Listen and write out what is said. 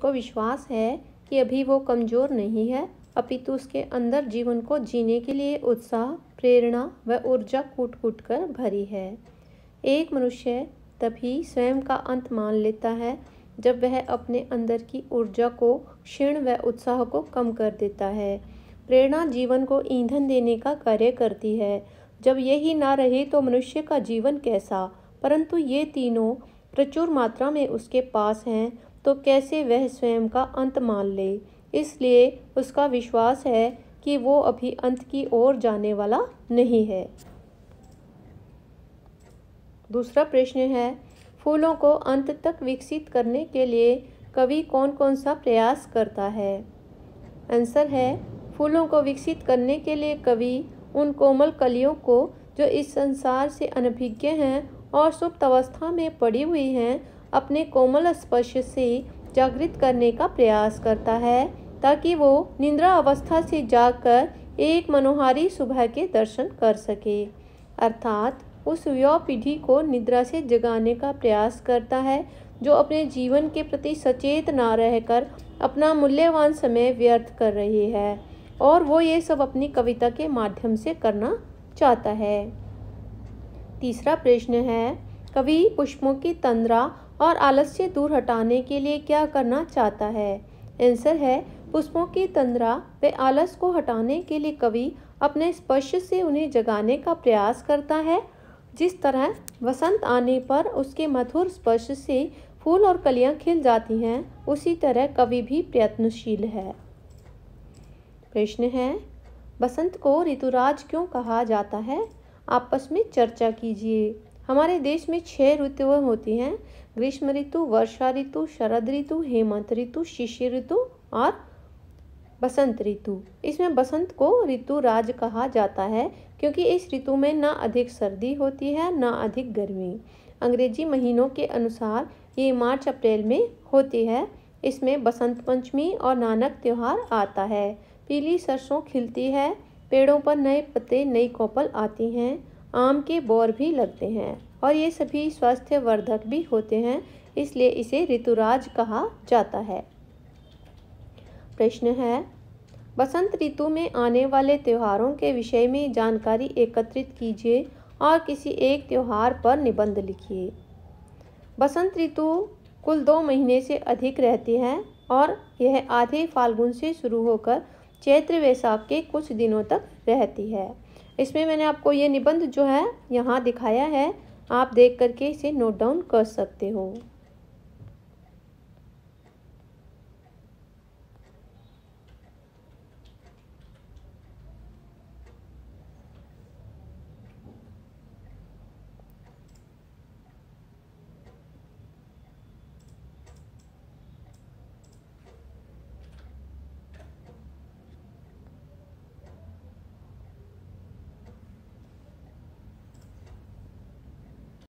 उसको विश्वास है कि अभी वो कमज़ोर नहीं है अपितु उसके अंदर जीवन को जीने के लिए उत्साह प्रेरणा व ऊर्जा कूट कूट कर भरी है एक मनुष्य तभी स्वयं का अंत मान लेता है जब वह अपने अंदर की ऊर्जा को क्षीण व उत्साह को कम कर देता है प्रेरणा जीवन को ईंधन देने का कार्य करती है जब यही ना रहे तो मनुष्य का जीवन कैसा परंतु ये तीनों प्रचुर मात्रा में उसके पास हैं तो कैसे वह स्वयं का अंत मान ले इसलिए उसका विश्वास है कि वो अभी अंत की ओर जाने वाला नहीं है दूसरा प्रश्न है फूलों को अंत तक विकसित करने के लिए कवि कौन कौन सा प्रयास करता है आंसर है फूलों को विकसित करने के लिए कवि उन कोमल कलियों को जो इस संसार से अनभिज्ञ हैं और सुप्त अवस्था में पड़ी हुई हैं अपने कोमल स्पर्श से जागृत करने का प्रयास करता है ताकि वो निंद्रा अवस्था से जागकर एक मनोहारी सुबह के दर्शन कर सके अर्थात उस युवा पीढ़ी को निद्रा से जगाने का प्रयास करता है जो अपने जीवन के प्रति सचेत ना रहकर अपना मूल्यवान समय व्यर्थ कर रही है और वो ये सब अपनी कविता के माध्यम से करना चाहता है तीसरा प्रश्न है कवि पुष्पों की तंद्रा और आलस्य दूर हटाने के लिए क्या करना चाहता है आंसर है पुष्पों की तंद्रा व आलस को हटाने के लिए कवि अपने स्पर्श से उन्हें जगाने का प्रयास करता है जिस तरह वसंत आने पर उसके मधुर स्पर्श से फूल और कलियां खिल जाती हैं उसी तरह कवि भी प्रयत्नशील है प्रश्न है बसंत को ऋतुराज क्यों कहा जाता है आपस में चर्चा कीजिए हमारे देश में छः ऋतु होती हैं ग्रीष्म ऋतु वर्षा ऋतु शरद ऋतु हेमंत ऋतु शिशिर ऋतु और बसंत ऋतु इसमें बसंत को ऋतु राज कहा जाता है क्योंकि इस ऋतु में ना अधिक सर्दी होती है ना अधिक गर्मी अंग्रेजी महीनों के अनुसार ये मार्च अप्रैल में होती है इसमें बसंत पंचमी और नानक त्यौहार आता है पीली सरसों खिलती है पेड़ों पर नए पत्ते नई कौपल आती हैं आम के बौर भी लगते हैं और ये सभी स्वास्थ्यवर्धक भी होते हैं इसलिए इसे ऋतुराज कहा जाता है प्रश्न है बसंत ऋतु में आने वाले त्योहारों के विषय में जानकारी एकत्रित कीजिए और किसी एक त्यौहार पर निबंध लिखिए बसंत ऋतु कुल दो महीने से अधिक रहती है और यह आधे फाल्गुन से शुरू होकर चैत्र वैसाख के कुछ दिनों तक रहती है इसमें मैंने आपको ये निबंध जो है यहाँ दिखाया है आप देख करके इसे नोट डाउन कर सकते हो